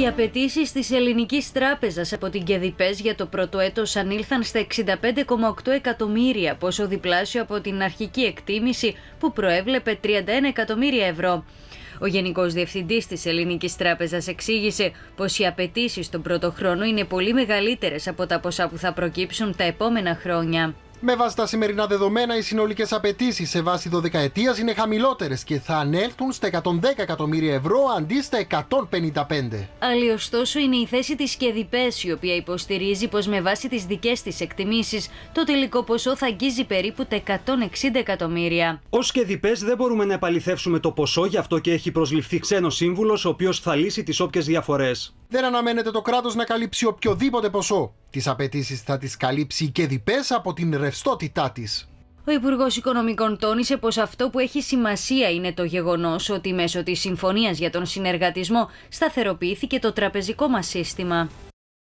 Οι απαιτήσει της Ελληνικής Τράπεζας από την ΚΕΔΙΠΕΣ για το πρώτο έτος ανήλθαν στα 65,8 εκατομμύρια, πόσο διπλάσιο από την αρχική εκτίμηση που προέβλεπε 31 εκατομμύρια ευρώ. Ο Γενικός Διευθυντής της Ελληνικής Τράπεζας εξήγησε πως οι απαιτήσεις στον πρώτο χρόνο είναι πολύ μεγαλύτερες από τα ποσά που θα προκύψουν τα επόμενα χρόνια. Με βάση τα σημερινά δεδομένα, οι συνολικές απαιτήσεις σε βάση 12 ετία είναι χαμηλότερες και θα ανέλθουν στα 110 εκατομμύρια ευρώ αντί στα 155. Άλλη, ωστόσο, είναι η θέση της Κεδιπέ, η οποία υποστηρίζει πως με βάση τις δικές της εκτιμήσεις, το τελικό ποσό θα αγγίζει περίπου τα 160 εκατομμύρια. Ως Κεδιπέ, δεν μπορούμε να επαληθεύσουμε το ποσό, γι' αυτό και έχει προσληφθεί ξένος σύμβουλος, ο οποίος θα λύσει τις όποιες διαφορές. Δεν αναμένεται το κράτος να καλύψει οποιοδήποτε ποσό. Τις απαιτήσεις θα τις καλύψει και διπές από την ρευστότητά της. Ο Υπουργός Οικονομικών τόνισε πως αυτό που έχει σημασία είναι το γεγονός ότι μέσω της Συμφωνίας για τον Συνεργατισμό σταθεροποιήθηκε το τραπεζικό μας σύστημα.